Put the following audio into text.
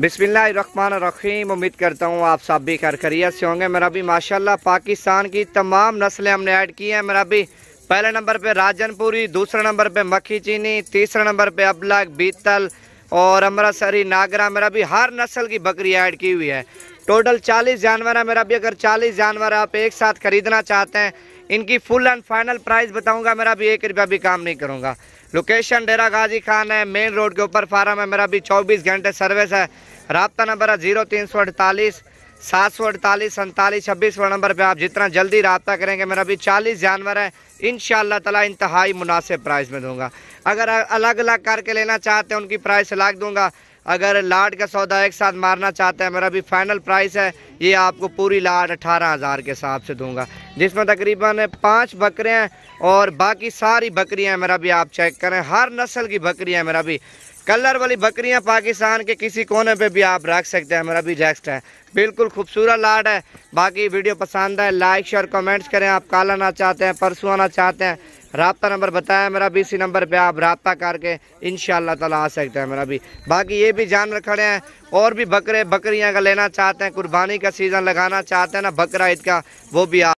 बिस्मिल्लाहमान रहीम उम्मीद करता हूँ आप सब भी खरखरियत से होंगे मेरा भी माशाल्लाह पाकिस्तान की तमाम नस्लें हमने ऐड की हैं मेरा भी पहले नंबर पे राजनपुरी दूसरे नंबर पे मक्खी चीनी तीसरे नंबर पे अबलग बीतल और अमृतसरी नागरा मेरा भी हर नस्ल की बकरी ऐड की हुई है टोटल चालीस जानवर है मेरा भी अगर चालीस जानवर आप एक साथ ख़रीदना चाहते हैं इनकी फुल एंड फाइनल प्राइस बताऊंगा मेरा भी एक रुपया भी काम नहीं करूंगा लोकेशन डेरा गाजी खान है मेन रोड के ऊपर फार्म है मेरा भी चौबीस घंटे सर्विस है रबता नंबर है जीरो तीन सौ अड़तालीस सात सौ अड़तालीस सैंतालीस छब्बीस नंबर पर आप जितना जल्दी रबता करेंगे मेरा भी चालीस जानवर है इन तला इंतहाई मुनासिब प्राइस में दूंगा अगर अलग अलग करके लेना चाहते हैं उनकी प्राइस लाख दूंगा अगर लाड का सौदा एक साथ मारना चाहते हैं मेरा भी फाइनल प्राइस है ये आपको पूरी लाड अठारह हज़ार के हिसाब से दूंगा जिसमें तकरीबन पाँच बकरे हैं और बाकी सारी बकरियाँ मेरा भी आप चेक करें हर नस्ल की बकरियाँ मेरा भी कलर वाली बकरियां पाकिस्तान के किसी कोने पे भी आप रख सकते हैं हमारा भी जैक्स्ट है बिल्कुल खूबसूरत लाड है बाकी वीडियो पसंद है लाइक शेयर कमेंट्स करें आप काल आना चाहते हैं परसों आना चाहते हैं रबता नंबर बताया मेरा भी इसी नंबर पे आप रबता करके इन ताला आ सकते हैं मेरा भी बाकी ये भी जानवर खड़े हैं और भी बकरे बकरियाँ का लेना चाहते हैं कुर्बानी का सीज़न लगाना चाहते हैं ना बकरा ईद का वो भी आप